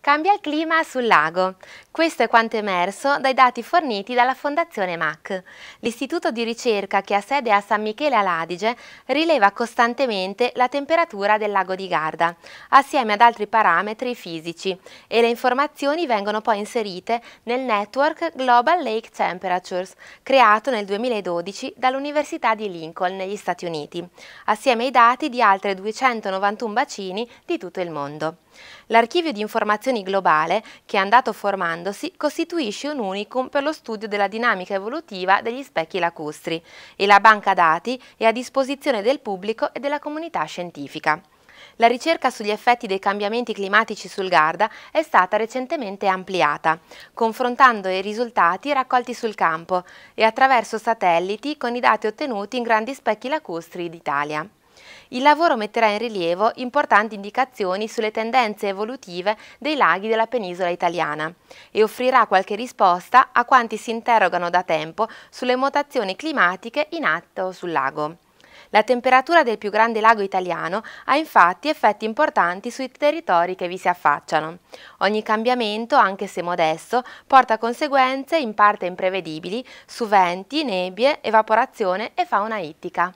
Cambia il clima sul lago. Questo è quanto emerso dai dati forniti dalla Fondazione MAC. L'istituto di ricerca che ha sede a San Michele all'Adige rileva costantemente la temperatura del lago di Garda, assieme ad altri parametri fisici, e le informazioni vengono poi inserite nel network Global Lake Temperatures, creato nel 2012 dall'Università di Lincoln negli Stati Uniti, assieme ai dati di altre 291 bacini di tutto il mondo. L'archivio di informazioni globale, che è andato formando fondandosi costituisce un unicum per lo studio della dinamica evolutiva degli specchi lacustri e la banca dati è a disposizione del pubblico e della comunità scientifica. La ricerca sugli effetti dei cambiamenti climatici sul Garda è stata recentemente ampliata, confrontando i risultati raccolti sul campo e attraverso satelliti con i dati ottenuti in grandi specchi lacustri d'Italia. Il lavoro metterà in rilievo importanti indicazioni sulle tendenze evolutive dei laghi della penisola italiana e offrirà qualche risposta a quanti si interrogano da tempo sulle mutazioni climatiche in atto sul lago. La temperatura del più grande lago italiano ha infatti effetti importanti sui territori che vi si affacciano. Ogni cambiamento, anche se modesto, porta conseguenze in parte imprevedibili su venti, nebbie, evaporazione e fauna ittica.